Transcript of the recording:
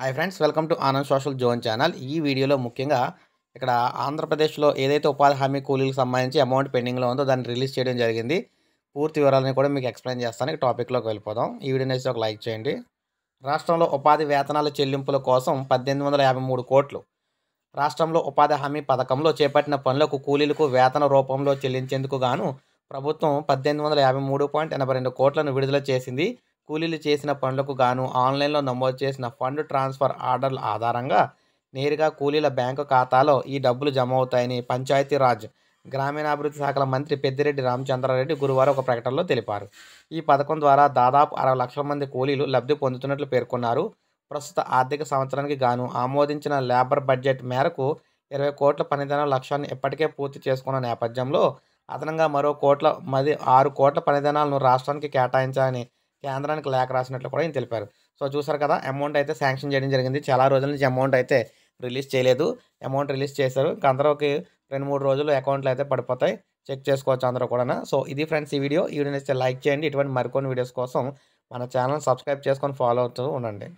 hi friends welcome to Anand Social Zone channel ఈ వీడియోలో ముఖ్యంగా ఇక్కడ ఆంధ్రప్రదేశ్లో ఏదైతే ఉపాధి హామీ కూలీలకు సంబంధించి అమౌంట్ పెండింగ్లో ఉందో దాన్ని రిలీజ్ చేయడం జరిగింది పూర్తి వివరాలని కూడా మీకు ఎక్స్ప్లెయిన్ చేస్తాను టాపిక్లోకి వెళ్ళిపోదాం ఈ వీడియో నేసి ఒక లైక్ చేయండి రాష్ట్రంలో ఉపాధి వేతనాల చెల్లింపుల కోసం పద్దెనిమిది కోట్లు రాష్ట్రంలో ఉపాధి హామీ పథకంలో చేపట్టిన పనులకు కూలీలకు వేతన రూపంలో చెల్లించేందుకు గాను ప్రభుత్వం పద్దెనిమిది కోట్లను విడుదల చేసింది కూలీలు చేసిన పనులకు గాను ఆన్లైన్లో నమోదు చేసిన ఫండ్ ట్రాన్స్ఫర్ ఆర్డర్ల ఆధారంగా నేరుగా కూలీల బ్యాంకు ఖాతాలో ఈ డబ్బులు జమ అవుతాయని పంచాయతీరాజ్ గ్రామీణాభివృద్ధి శాఖల మంత్రి పెద్దిరెడ్డి రామచంద్రారెడ్డి గురువారం ఒక ప్రకటనలో తెలిపారు ఈ పథకం ద్వారా దాదాపు అరవై లక్షల మంది కూలీలు లబ్ధి పొందుతున్నట్లు పేర్కొన్నారు ప్రస్తుత ఆర్థిక సంవత్సరానికి గాను ఆమోదించిన లేబర్ బడ్జెట్ మేరకు ఇరవై కోట్ల పనిదిన లక్ష్యాన్ని ఇప్పటికే పూర్తి చేసుకున్న నేపథ్యంలో అదనంగా మరో కోట్ల మది ఆరు కోట్ల పనిదినాలను రాష్ట్రానికి కేటాయించాలని కేంద్రానికి లేఖ రాసినట్లు కూడా ఆయన తెలిపారు సో చూసారు కదా అమౌంట్ అయితే శాంక్షన్ చేయడం జరిగింది చాలా రోజుల నుంచి అమౌంట్ అయితే రిలీజ్ చేయలేదు అమౌంట్ రిలీజ్ చేశారు అందరికి రెండు మూడు రోజులు అకౌంట్లు అయితే పడిపోతాయి చెక్ చేసుకోవచ్చు అందరూ కూడా సో ఇది ఫ్రెండ్స్ ఈ వీడియో ఈ వీడియో లైక్ చేయండి ఇటువంటి మరికొన్ని వీడియోస్ కోసం మన ఛానల్ సబ్స్క్రైబ్ చేసుకొని ఫాలో అవుతూ ఉండండి